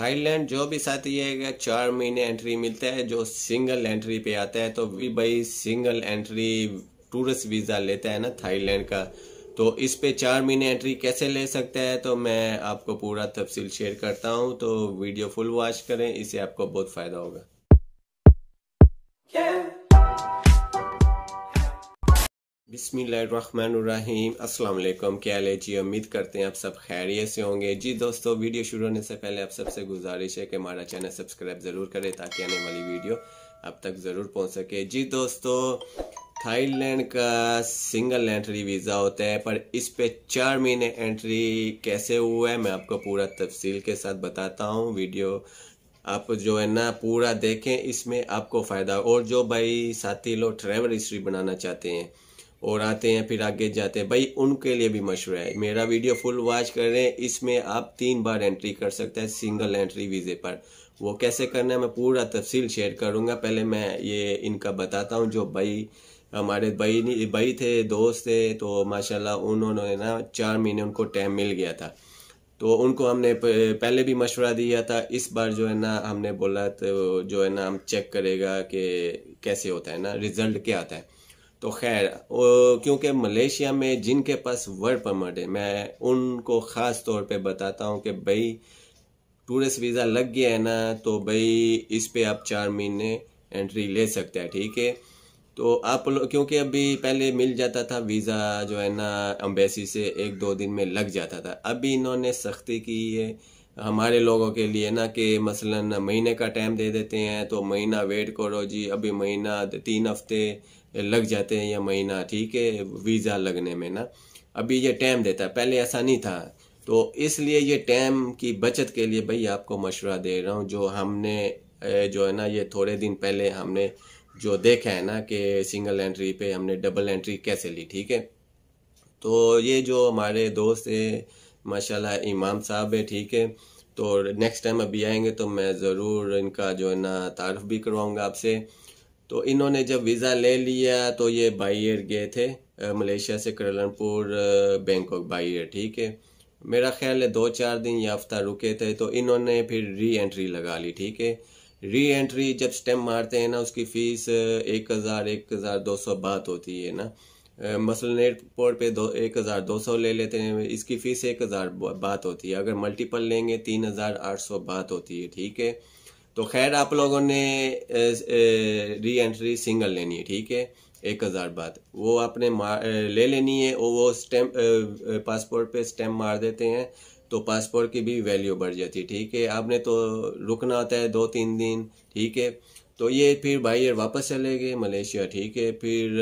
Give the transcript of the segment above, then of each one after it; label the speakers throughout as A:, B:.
A: Thailand जो भी साथी है चार महीने एंट्री मिलता है जो सिंगल एंट्री पे आता है तो भी भाई सिंगल एंट्री टूरिस्ट वीज़ा लेता है ना थाईलैंड का तो इस पे चार महीने एंट्री कैसे ले सकता है तो मैं आपको पूरा तफसील शेयर करता हूँ तो वीडियो फुल वॉच करें इससे आपको बहुत फ़ायदा होगा बिसमीम अस्सलाम क्या ले जी उम्मीद करते हैं आप सब खैरियत से होंगे जी दोस्तों वीडियो शुरू होने से पहले आप सबसे गुजारिश है कि हमारा चैनल सब्सक्राइब ज़रूर करें ताकि आने वाली वीडियो आप तक ज़रूर पहुंच सके जी दोस्तों थाईलैंड का सिंगल एंट्री वीज़ा होता है पर इस पे चार महीने एंट्री कैसे हुआ है मैं आपको पूरा तफसील के साथ बताता हूँ वीडियो आप जो है ना पूरा देखें इसमें आपको फ़ायदा और जो भाई साथी लोग ट्रैवल हिस्ट्री बनाना चाहते हैं और आते हैं फिर आगे जाते हैं भाई उनके लिए भी मशवरा है मेरा वीडियो फुल वॉच कर रहे हैं इसमें आप तीन बार एंट्री कर सकते हैं सिंगल एंट्री वीज़े पर वो कैसे करना है मैं पूरा तफसील शेयर करूंगा पहले मैं ये इनका बताता हूँ जो भाई हमारे भाई नहीं भाई थे दोस्त थे तो माशाल्लाह उन्होंने ना चार महीने उनको टाइम मिल गया था तो उनको हमने पहले भी मशवरा दिया था इस बार जो है ना हमने बोला तो जो है ना हम चेक करेगा कि कैसे होता है ना रिज़ल्ट क्या आता है तो खैर क्योंकि मलेशिया में जिनके पास वर्क परमिट है मैं उनको ख़ास तौर पे बताता हूँ कि भाई टूरिस्ट वीज़ा लग गया है ना तो भाई इस पे आप चार महीने एंट्री ले सकते हैं ठीक है तो आप लोग क्योंकि अभी पहले मिल जाता था वीज़ा जो है ना अम्बेसी से एक दो दिन में लग जाता था अभी इन्होंने सख्ती की है हमारे लोगों के लिए ना कि मसलन महीने का टाइम दे देते हैं तो महीना वेट करो जी अभी महीना तीन हफ्ते लग जाते हैं या महीना ठीक है वीज़ा लगने में ना अभी ये टाइम देता है पहले ऐसा नहीं था तो इसलिए ये टाइम की बचत के लिए भाई आपको मशवरा दे रहा हूँ जो हमने जो है ना ये थोड़े दिन पहले हमने जो देखा है ना कि सिंगल एंट्री पे हमने डबल एंट्री कैसे ली ठीक है तो ये जो हमारे दोस्त है माशाल्लाह इमाम साहब है ठीक है तो नेक्स्ट टाइम अभी आएंगे तो मैं ज़रूर इनका जो है ना तारफ़ भी करवाऊँगा आपसे तो इन्होंने जब वीज़ा ले लिया तो ये बाई एयर गए थे मलेशिया से करलनपुर बैंकॉक बाई एयर ठीक है मेरा ख्याल है दो चार दिन या हफ्ता रुके थे तो इन्होंने फिर री एंट्री लगा ली ठीक है री एंट्री जब स्टेम मारते हैं ना उसकी फ़ीस एक हज़ार एक हज़ार दो सौ बात होती है ना मसलन एयरपोर्ट पे दो एक हज़ार दो सौ ले लेते हैं इसकी फ़ीस एक हज़ार बात होती है अगर मल्टीपल लेंगे तीन हज़ार आठ सौ बात होती है ठीक है तो खैर आप लोगों ने री एंट्री सिंगल लेनी है ठीक है एक हज़ार बात वो आपने ले लेनी है और वो स्टैम्प पासपोर्ट पे स्टैम्प मार देते हैं तो पासपोर्ट की भी वैल्यू बढ़ जाती है ठीक है आपने तो रुकना होता है दो तीन दिन ठीक है तो ये फिर भाई एयर वापस चले गए मलेशिया ठीक है फिर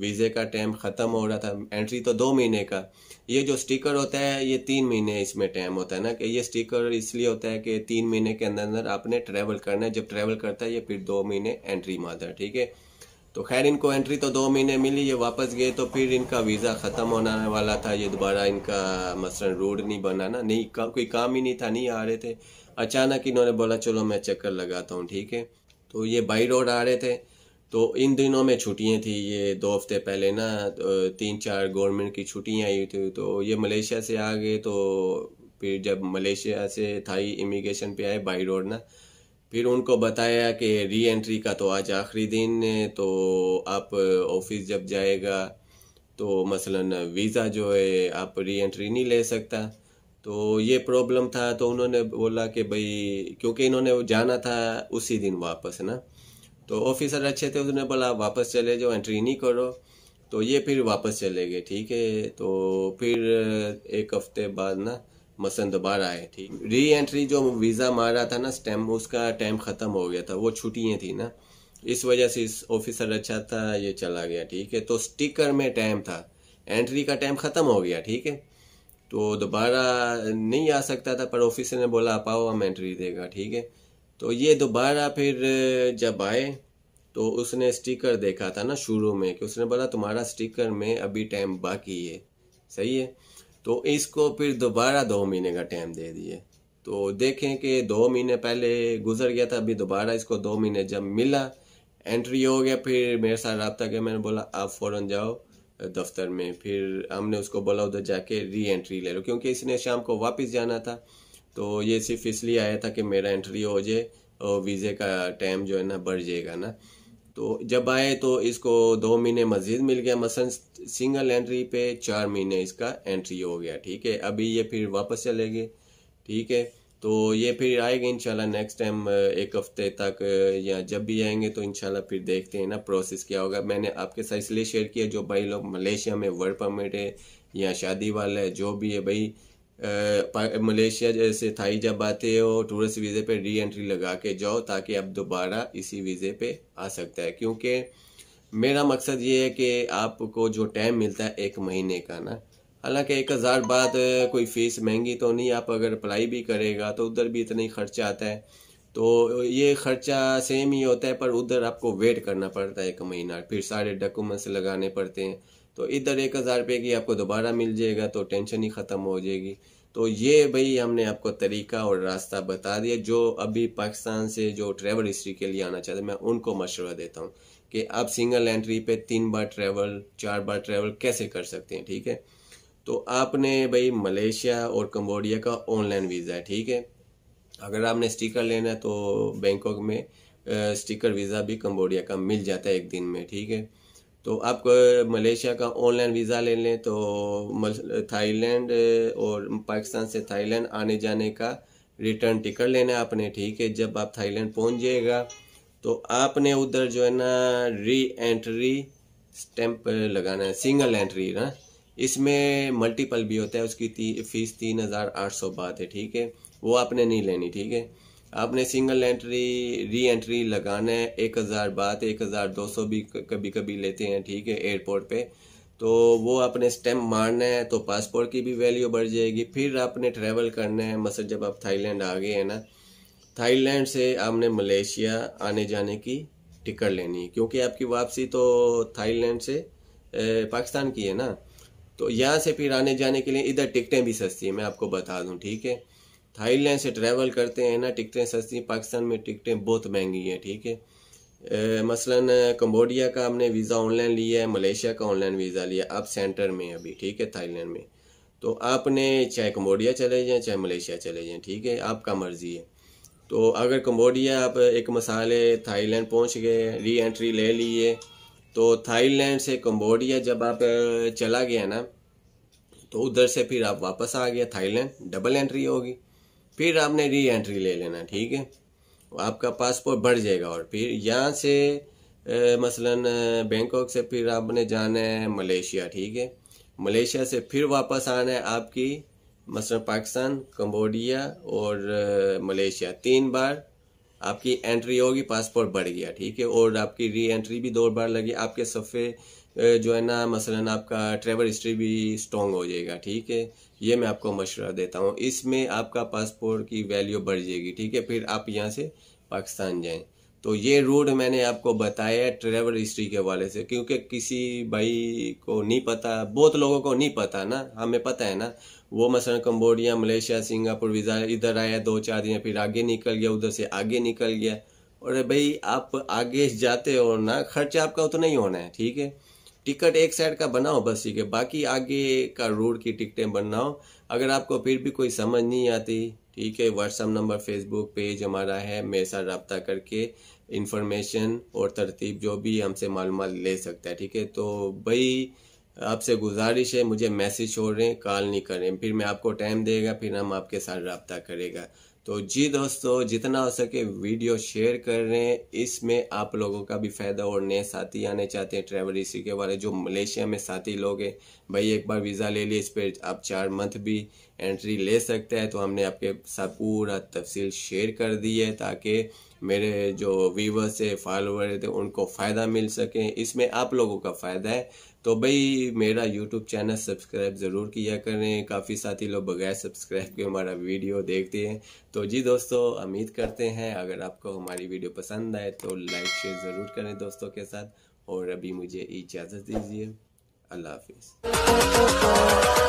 A: वीज़े का टाइम ख़त्म हो रहा था एंट्री तो दो महीने का ये जो स्टिकर होता है ये तीन महीने इसमें टाइम होता है ना कि ये स्टिकर इसलिए होता है कि तीन महीने के अंदर अंदर आपने ट्रैवल करना है जब ट्रैवल करता है ये फिर दो महीने एंट्री मारता है ठीक है तो खैर इनको एंट्री तो दो महीने मिली ये वापस गए तो फिर इनका वीज़ा ख़त्म होने वाला था ये दोबारा इनका मसलन रोड नहीं बना ना नहीं का, कोई काम ही नहीं था नहीं आ रहे थे अचानक इन्होंने बोला चलो मैं चक्कर लगाता हूँ ठीक है तो ये बाई रोड आ रहे थे तो इन दिनों में छुट्टियाँ थी ये दो हफ्ते पहले ना तो तीन चार गवर्नमेंट की छुट्टियाँ आई थी तो ये मलेशिया से आ गए तो फिर जब मलेशिया से थाई इमिग्रेशन पे आए बाई रोड ना फिर उनको बताया कि री एंट्री का तो आज आखिरी दिन है तो आप ऑफिस जब जाएगा तो मसलन वीज़ा जो है आप री एंट्री नहीं ले सकता तो ये प्रॉब्लम था तो उन्होंने बोला कि भाई क्योंकि इन्होंने जाना था उसी दिन वापस ना तो ऑफिसर अच्छे थे उन्होंने बोला वापस चले जाओ एंट्री नहीं करो तो ये फिर वापस चले गए ठीक है तो फिर एक हफ्ते बाद ना मसन दोबारा आए ठीक री एंट्री जो वीज़ा मारा था ना स्टैम्प उसका टाइम ख़त्म हो गया था वो छुट्टियाँ थी ना इस वजह से इस ऑफिसर अच्छा था ये चला गया ठीक है तो स्टिकर में टाइम था एंट्री का टाइम ख़त्म हो गया ठीक है तो दोबारा नहीं आ सकता था पर ऑफिसर ने बोला आप आओ हम एंट्री देगा ठीक है तो ये दोबारा फिर जब आए तो उसने स्टिकर देखा था ना शुरू में कि उसने बोला तुम्हारा स्टिकर में अभी टाइम बाकी है सही है तो इसको फिर दोबारा दो महीने का टाइम दे दिए तो देखें कि दो महीने पहले गुजर गया था अभी दोबारा इसको दो महीने जब मिला एंट्री हो गया फिर मेरे साथ रबता गया मैंने बोला आप फ़ौरन जाओ दफ्तर में फिर हमने उसको बोला उधर जाके री एंट्री ले लो क्योंकि इसने शाम को वापस जाना था तो ये सिर्फ इसलिए आया था कि मेरा एंट्री हो जाए और वीज़े का टाइम जो है ना बढ़ जाएगा ना तो जब आए तो इसको दो महीने मज़ीद मिल गया मसन सिंगल एंट्री पे चार महीने इसका एंट्री हो गया ठीक है अभी ये फिर वापस चले गए ठीक है तो ये फिर आएगा इंशाल्लाह नेक्स्ट टाइम एक हफ्ते तक या जब भी आएंगे तो इंशाल्लाह फिर देखते हैं ना प्रोसेस क्या होगा मैंने आपके साथ इसलिए शेयर किया जो भाई लोग मलेशिया में वर्क परमिट है या शादी वाला है जो भी है भाई मलेशिया जैसे थाई जब आते हो टूरिस्ट वीज़े पे री एंट्री लगा के जाओ ताकि आप दोबारा इसी वीज़े पे आ सकता है क्योंकि मेरा मकसद ये है कि आपको जो टाइम मिलता है एक महीने का ना हालांकि एक हज़ार बाद कोई फ़ीस महंगी तो नहीं आप अगर अप्लाई भी करेगा तो उधर भी इतना ही खर्चा आता है तो ये खर्चा सेम ही होता है पर उधर आपको वेट करना पड़ता है एक महीना फिर सारे डॉक्यूमेंट्स लगाने पड़ते हैं तो इधर एक हज़ार रुपये की आपको दोबारा मिल जाएगा तो टेंशन ही ख़त्म हो जाएगी तो ये भाई हमने आपको तरीका और रास्ता बता दिया जो अभी पाकिस्तान से जो ट्रैवल हिस्ट्री के लिए आना चाहते मैं उनको मशवरा देता हूँ कि आप सिंगल एंट्री पे तीन बार ट्रैवल चार बार ट्रैवल कैसे कर सकते हैं ठीक है तो आपने भाई मलेशिया और कम्बोडिया का ऑनलाइन वीज़ा है ठीक है अगर आपने स्टिकर लेना है तो बैंकॉक में स्टिकर वीज़ा भी कम्बोडिया का मिल जाता है एक दिन में ठीक है तो आप मलेशिया का ऑनलाइन वीज़ा ले लें तो थाईलैंड और पाकिस्तान से थाईलैंड आने जाने का रिटर्न टिकट लेना है आपने ठीक है जब आप थाईलैंड पहुंच जाएगा तो आपने उधर जो है ना री एंट्री स्टैंप लगाना है सिंगल एंट्री ना इसमें मल्टीपल भी होता है उसकी ती, फीस तीन हज़ार आठ सौ बात है ठीक है वो आपने नहीं लेनी ठीक है आपने सिंगल एंट्री री एंट्री लगाना है एक हज़ार बात एक हज़ार दो सौ भी कभी कभी लेते हैं ठीक है एयरपोर्ट पे तो वो आपने स्टैम्प मारना है तो पासपोर्ट की भी वैल्यू बढ़ जाएगी फिर आपने ट्रैवल करना है मसल जब आप थाईलैंड आ गए हैं ना थाईलैंड से आपने मलेशिया आने जाने की टिकट लेनी है क्योंकि आपकी वापसी तो थाईलैंड से ए, पाकिस्तान की है ना तो यहाँ से फिर आने जाने के लिए इधर टिकटें भी सस्ती हैं मैं आपको बता दूँ ठीक है थाईलैंड से ट्रैवल करते हैं ना टिकटें सस्ती हैं पाकिस्तान में टिकटें बहुत महंगी हैं ठीक है मसलन कम्बोडिया का हमने वीज़ा ऑनलाइन लिया है मलेशिया का ऑनलाइन वीज़ा लिया आप सेंटर में अभी ठीक है थाईलैंड में तो आपने चाहे कम्बोडिया चले जाएँ चाहे मलेशिया चले जाएँ ठीक है आपका मर्ज़ी है तो अगर कम्बोडिया आप एक मसाले थाईलैंड पहुंच गए री एंट्री ले लिए तो थाईलैंड से कम्बोडिया जब आप चला गया ना तो उधर से फिर आप वापस आ गया थाईलैंड डबल एंट्री होगी फिर आपने री एंट्री ले लेना ठीक है आपका पासपोर्ट बढ़ जाएगा और फिर यहाँ से ए, मसलन बैंकॉक से फिर आपने जाना है मलेशिया ठीक है मलेशिया से फिर वापस आना है आपकी मसलन पाकिस्तान कम्बोडिया और मलेशिया तीन बार आपकी एंट्री होगी पासपोर्ट बढ़ गया ठीक है और आपकी री एंट्री भी दो बार लगी आपके सफ़े जो है ना मसलन आपका ट्रेवल हिस्ट्री भी स्ट्रॉन्ग हो जाएगा ठीक है ये मैं आपको मशवरा देता हूँ इसमें आपका पासपोर्ट की वैल्यू बढ़ जाएगी ठीक है फिर आप यहाँ से पाकिस्तान जाएँ तो ये रूट मैंने आपको बताया ट्रेवल हिस्ट्री के वाले से क्योंकि किसी भाई को नहीं पता बहुत लोगों को नहीं पता ना हमें पता है ना वो मसलन कम्बोडिया मलेशिया सिंगापुर वीज़ा इधर आया दो चार दिन फिर आगे निकल गया उधर से आगे निकल गया और भाई आप आगे जाते हो ना खर्चा आपका उतना ही होना है ठीक है टिकट एक साइड का बनाओ बस ठीक है बाकी आगे का रोड की टिकटें बनाओ अगर आपको फिर भी कोई समझ नहीं आती ठीक है व्हाट्सअप नंबर फेसबुक पेज हमारा है मेरे साथ रबता करके इन्फॉर्मेशन और तरतीब जो भी हमसे मालूम ले सकता है ठीक है तो भाई आपसे गुजारिश है मुझे मैसेज छोड़ रहे हैं कॉल नहीं करें फिर मैं आपको टाइम देगा फिर हम आपके साथ रबता करेगा तो जी दोस्तों जितना हो सके वीडियो शेयर कर रहे हैं इसमें आप लोगों का भी फ़ायदा और नए साथी आने चाहते हैं ट्रैवल इसी के बारे जो मलेशिया में साथी लोग हैं भाई एक बार वीज़ा ले लिए इस पर आप चार मंथ भी एंट्री ले सकते हैं तो हमने आपके साथ पूरा तफसील शेयर कर दी है ताकि मेरे जो व्यूवर्स है फॉलोअर थे उनको फ़ायदा मिल सके इसमें आप लोगों का फ़ायदा है तो भाई मेरा यूट्यूब चैनल सब्सक्राइब ज़रूर किया करें काफ़ी साथी लोग बगैर सब्सक्राइब के हमारा वीडियो देखते हैं तो जी दोस्तों उम्मीद करते हैं अगर आपको हमारी वीडियो पसंद आए तो लाइक शेयर ज़रूर करें दोस्तों के साथ और अभी मुझे इजाज़त दीजिए अल्लाह हाफिज़